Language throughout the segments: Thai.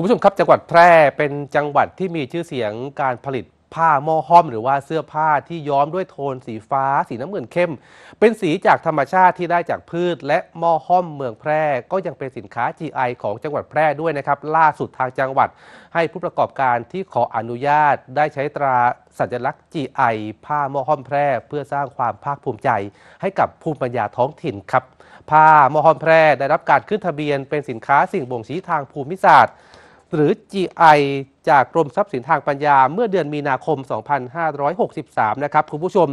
คุณผู้ชมครับจังหวัดแพร่เป็นจังหวัดที่มีชื่อเสียงการผลิตผ้าหม้อห้อม หรือว่าเสื้อผ้าที่ย้อมด้วยโทน สีฟ้า สีน้ำเงินเข้ม เป็นสีจากธรรมชาติที่ได้จากพืช และหม้อห้อมเมืองแพร่ ก็ยังเป็นสินค้า GI ของจังหวัดแพร่ด้วยนะครับล่าสุดทางจังหวัด ให้ผู้ประกอบการที่ขออนุญาตได้ใช้ตราสัญลักษณ์ GI ผ้าหม้อห้อมแพร่ เพื่อสร้างความภาคภูมิใจให้กับภูมิปัญญาท้องถิ่นครับผ้าหม้อห้อมแพร่ได้รับการขึ้นทะเบียน เป็นสินค้าสิ่งบ่งชี้ทางภูมิศาสตร์หรือ GI จากกรมทรัพย์สินทางปัญญาเมื่อเดือนมีนาคม 2563 นะครับ คุณผู้ชม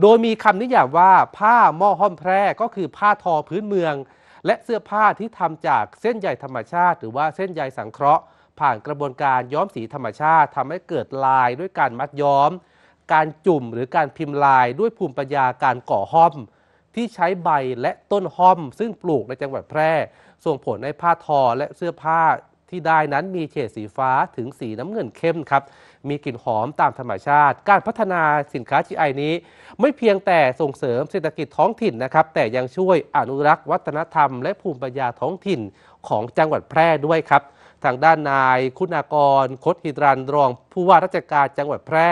โดยมีคำนิยามว่า ผ้าหม้อห้อมแพร่ ก็คือผ้าทอพื้นเมือง และเสื้อผ้าที่ทำจากเส้นใยธรรมชาติ หรือว่าเส้นใยสังเคราะห์ ผ่านกระบวนการย้อมสีธรรมชาติทำให้เกิดลายด้วยการมัดย้อม การจุ่มหรือการพิมพ์ลาย ด้วยภูมิปัญญาการก่อห้อม ที่ใช้ใบและต้นห้อม ซึ่งปลูกในจังหวัดแพร่ ส่งผลให้ผ้าทอและเสื้อผ้าที่ได้นั้นมีเฉดสีฟ้าถึงสีน้ำเงินเข้มครับ มีกลิ่นหอมตามธรรมชาติ การพัฒนาสินค้า GI นี้ ไม่เพียงแต่ส่งเสริมเศรษฐกิจท้องถิ่นนะครับ แต่ยังช่วยอนุรักษ์วัฒนธรรม และภูมิปัญญาท้องถิ่นของจังหวัดแพร่ด้วยครับ ทางด้านนายคุณากรคดฮิตรันรองผู้ว่าราชการจังหวัดแพร่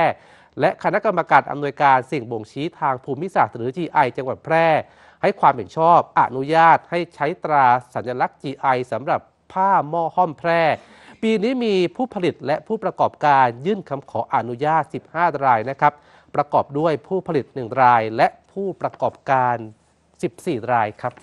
และคณะกรรมการอำนวยการสิ่งบ่งชี้ทางภูมิศาสตร์หรือ GI จังหวัดแพร่ ให้ความเห็นชอบอนุญาตให้ใช้ตราสัญลักษณ์ GI สำหรับผ้าหม้อห้อม แพร่ปีนี้มีผู้ผลิตและผู้ประกอบการยื่นคำขออนุญาต 15 รายนะครับ ประกอบด้วยผู้ผลิต 1 รายและผู้ประกอบการ 14 รายครับ